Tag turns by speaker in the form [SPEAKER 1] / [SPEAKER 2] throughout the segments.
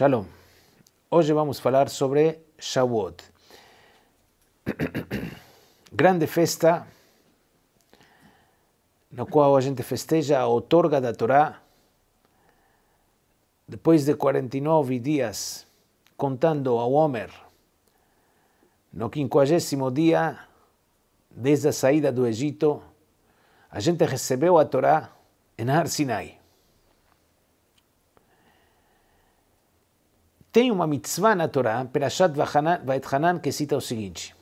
[SPEAKER 1] Shalom. Hoje vamos falar sobre Shavuot. Grande festa na qual a gente festeja a outorga da Torá depois de 49 dias contando ao Homer no quinquagésimo dia desde a saída do Egito a gente recebeu a Torá em Har Sinai Tem uma mitzvah na Torá, Perashat Vaetchanan, que cita o seguinte,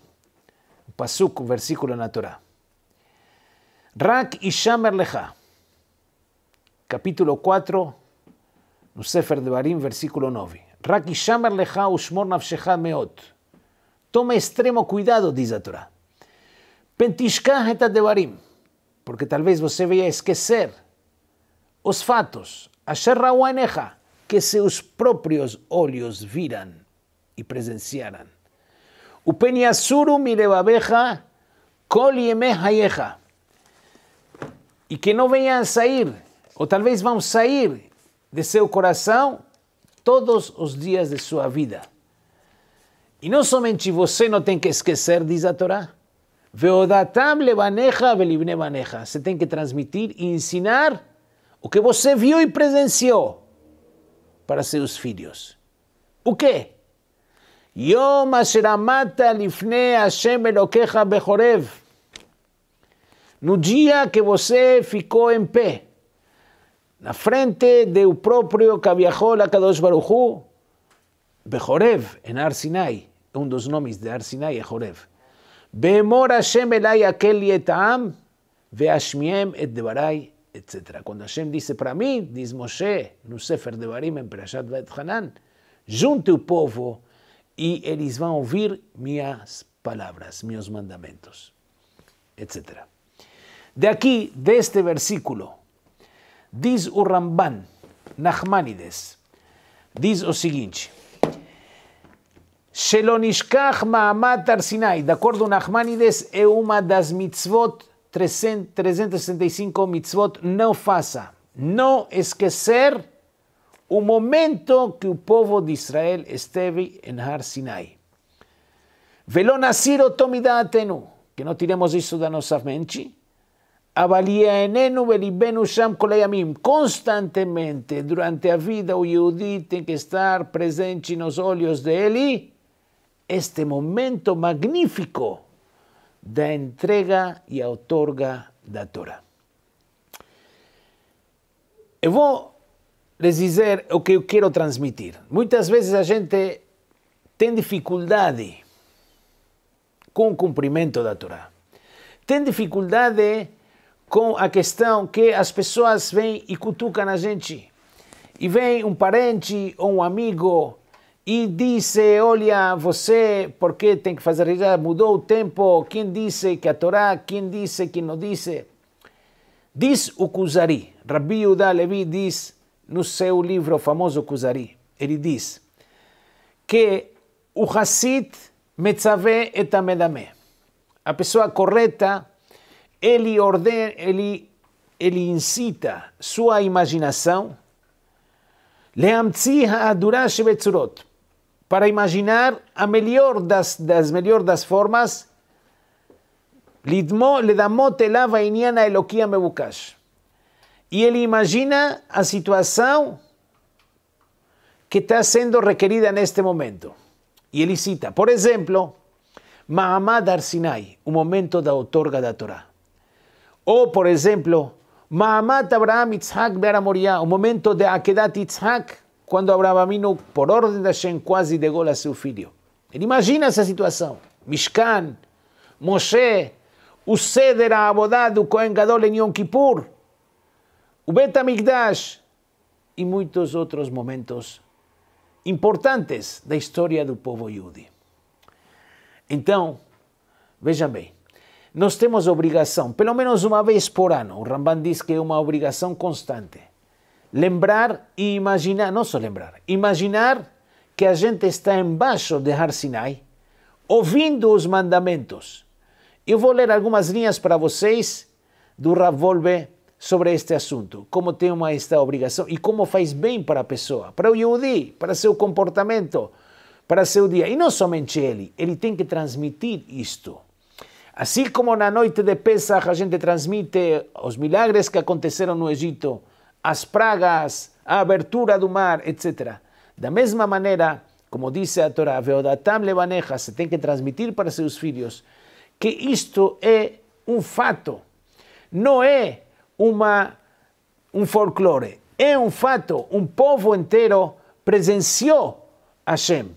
[SPEAKER 1] o Pasuk, o versículo na Torá. Rak ishamer lecha, capítulo 4, no Sefer de Barim, versículo 9. Rak ishamer lecha Ushmor Navshecha Meot. Toma extremo cuidado, diz a Torá. Pentishkah et Devarim, porque talvez você venha esquecer os fatos. Asher Rawanecha, que seus próprios olhos viram e presenciaram. O peniasuru mirebabeja colime hayeja. E que não venham a sair, ou talvez vão sair de seu coração todos os dias de sua vida. E não somente você não tem que esquecer, diz a Torá. Veodatam levaneja velibne Você tem que transmitir e ensinar o que você viu e presenciou. para seus filhos. O quê? Yom Asheramata Lifne Hashem queja Behorev. No dia que você ficou en pé, la frente de do próprio la kadosh Baruchu, Bejorev, em en Sinai, un dos nombres de Ar Sinai é Jorev. Beemor Hashem Elai Akel Yetam, Veashmiem Et Devarai etc. Quando Hashem disse para mim, diz Moshe, no Sefer Devarim, em Perashat Hanan, junte o povo e eles vão ouvir minhas palavras, meus mandamentos, etc. De aqui, deste versículo, diz o Ramban, Nachmanides, diz o seguinte, Shelonishkach Ma'amat Sinai, de acordo com Nachmanides, é uma das mitzvot 365 mitzvot não faça. Não esquecer o momento que o povo de Israel esteve em Har Sinai. Velo nasir atenu, que não tiremos isso da nossa mente. Avalia enenu velibenu sham koleyamim. Constantemente, durante a vida, o Yehudi tem que estar presente nos olhos dele este momento magnífico da entrega e outorga da Torá. Eu vou lhes dizer o que eu quero transmitir. Muitas vezes a gente tem dificuldade com o cumprimento da Torá. Tem dificuldade com a questão que as pessoas vêm e cutucam a gente. E vem um parente ou um amigo e disse: Olha, você, por que tem que fazer isso? Ah, mudou o tempo. Quem disse que a Torá? Quem disse que não disse? Diz o Kuzari, Rabbi Uda Levi diz no seu livro famoso Kuzari, ele diz que o Hassid metzavé et amedame. A pessoa correta, ele ordena, ele, ele incita sua imaginação, leamtzi ha'adurah shebetzurot, para imaginar a melhor das, das melhores das formas, Ledamot a Eloquia Mebukash. E ele imagina a situação que está sendo requerida neste momento. E ele cita, por exemplo, Mahamad Arsinai, o momento da outorga da Torá. Ou, por exemplo, Mahamad Abraham Yitzhak Beramoriá, o momento de Akedat Itzhak, quando Abraão Amino, por ordem da Shem, quase degola seu filho. Ele imagina essa situação. Mishkan, Moshe, o Seder Abodá do Kohen Gadol em Yom Kippur, o Betamigdash e muitos outros momentos importantes da história do povo Yudi. Então, vejam bem, nós temos obrigação, pelo menos uma vez por ano, o Ramban diz que é uma obrigação constante, lembrar e imaginar, não só lembrar, imaginar que a gente está embaixo de Har Sinai, ouvindo os mandamentos. Eu vou ler algumas linhas para vocês do Ravolbe sobre este assunto, como tem uma esta obrigação e como faz bem para a pessoa, para o Yehudi, para seu comportamento, para seu dia. E não somente ele, ele tem que transmitir isto. Assim como na noite de Pesach a gente transmite os milagres que aconteceram no Egito, as pragas, a abertura do mar, etc. Da mesma maneira, como diz a Torá, Veodatam Levaneja, se tem que transmitir para seus filhos que isto é um fato, não é uma, um folclore, é um fato. Um povo inteiro presenciou Hashem.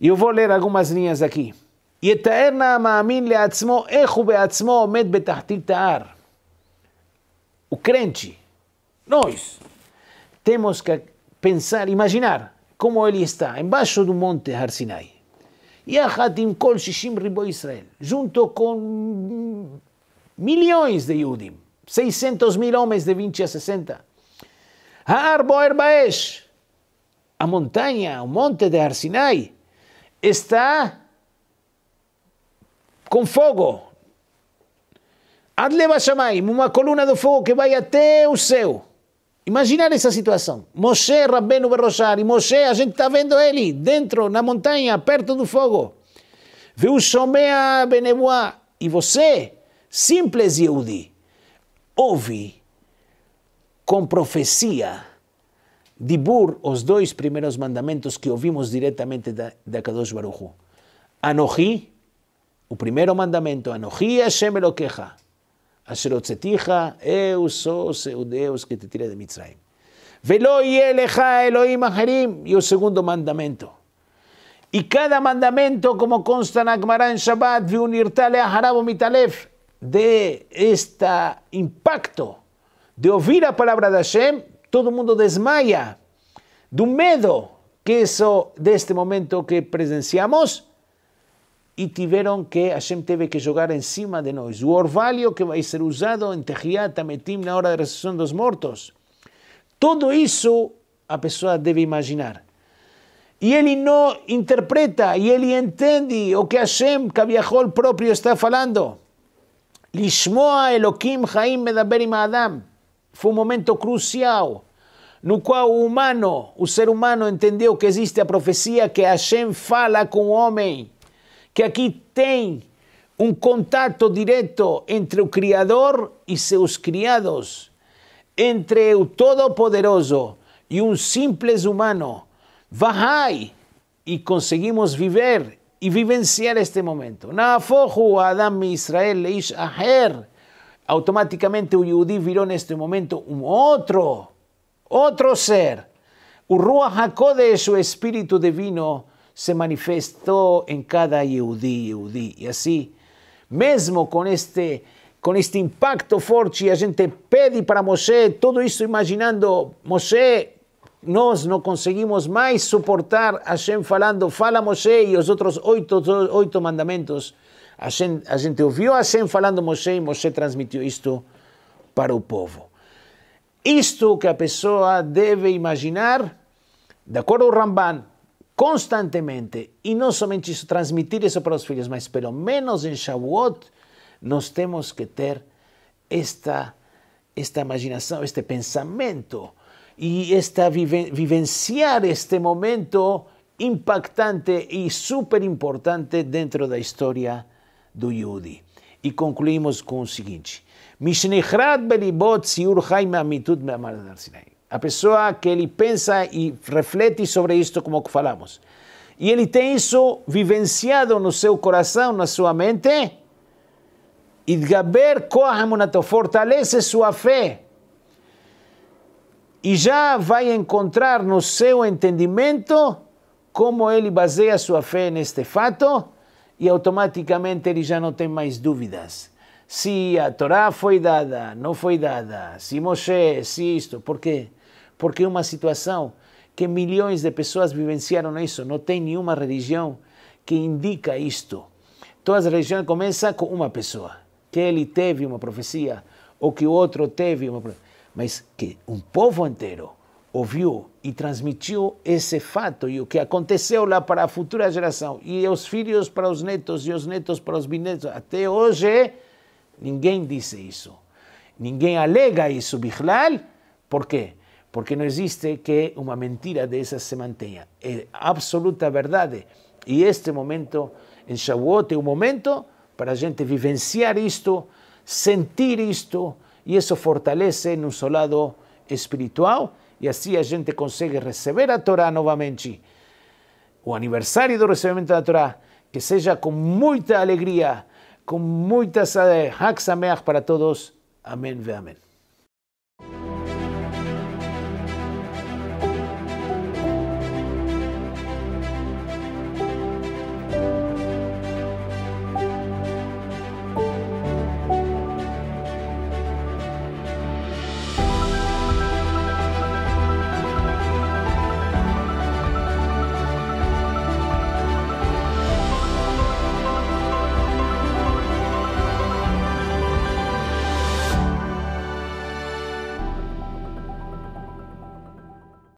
[SPEAKER 1] eu vou ler algumas linhas aqui. יתאר נא המאמין לעצמו איך הוא בעצמו עומד בתחתית ההר o crente, nós, temos que pensar, imaginar como ele está embaixo do monte Har Sinai. kol shishim ribo Israel, junto com milhões de Yudim, 600 mil homens de 20 a 60. Har boer baesh, a montanha, o monte de Har está com fogo, Adleva leva Shamayim, uma coluna do fogo que vai até o céu. Imaginar essa situação. Moshe Rabbenu Berrochar, e Moshe, a gente está vendo ele dentro, na montanha, perto do fogo. Veu Shomea Benevoa, e você, simples Yehudi, ouve com profecia Dibur, os dois primeiros mandamentos que ouvimos diretamente da, da Kadosh Baruchu. Anohi, o primeiro mandamento, Anohi Hashem Elokecha, que te de y el segundo mandamiento Y cada mandamiento como consta en Shabat, en Shabbat, unir a Mitalef, de este impacto de oír la palabra de Hashem, todo el mundo desmaya de un miedo que eso, de este momento que presenciamos, e tiveram que, a gente teve que jogar em cima de nós. O orvalho que vai ser usado em Tehiat Metim na hora da ressurreição dos mortos. Tudo isso a pessoa deve imaginar. E ele não interpreta, e ele entende o que Hashem, Kaviahol próprio, está falando. Lishmoa Elohim Haim Medaberim Adam. Foi um momento crucial no qual o humano, o ser humano entendeu que existe a profecia que Hashem fala com o homem que aquí tiene un contacto directo entre el Criador y sus criados, entre el Todopoderoso y un simple simples humano. Vajai! y conseguimos vivir y vivenciar este momento. Nafohu Adam Israel Leish Aher. Automáticamente judí viró en este momento un otro, otro ser. Ruach Hakodesh, su espíritu divino, se manifestou em cada Yehudi, Yehudi. E assim, mesmo com este, com este impacto forte, a gente pede para Moshe, tudo isso imaginando, Moshe, nós não conseguimos mais suportar Hashem falando, fala Moshe e os outros oito, oito mandamentos. A gente, a gente ouviu Hashem falando Moshe e Moshe transmitiu isto para o povo. Isto que a pessoa deve imaginar, de acordo com o Ramban, constantemente, e não somente isso, transmitir isso para os filhos, mas pelo menos em Shavuot, nós temos que ter esta, esta imaginação, este pensamento e esta vivenciar este momento impactante e super importante dentro da história do Yudi. E concluímos com o seguinte: Mishnechrat belibot siur haim amitud amar Sinai. A pessoa que ele pensa e reflete sobre isto, como falamos. E ele tem isso vivenciado no seu coração, na sua mente. Idgaber Kohamunato fortalece sua fé. E já vai encontrar no seu entendimento como ele baseia sua fé neste fato. E automaticamente ele já não tem mais dúvidas se a Torá foi dada, não foi dada, se Moshe, se isto, porque porque é uma situação que milhões de pessoas vivenciaram isso, não tem nenhuma religião que indica isto. Todas as religiões começam com uma pessoa, que ele teve uma profecia, ou que o outro teve uma profecia, mas que um povo inteiro ouviu e transmitiu esse fato e o que aconteceu lá para a futura geração, e os filhos para os netos, e os netos para os bisnetos, até hoje ninguém disse isso. Ninguém alega isso, Bichlal, por quê? porque não existe que uma mentira essa se mantenha. É absoluta verdade. E este momento em Shavuot é um momento para a gente vivenciar isto, sentir isto, e isso fortalece no seu lado espiritual, e assim a gente consegue receber a Torá novamente. O aniversário do recebimento da Torá, que seja com muita alegria, com muitas Hak para todos. Amém, ve amém.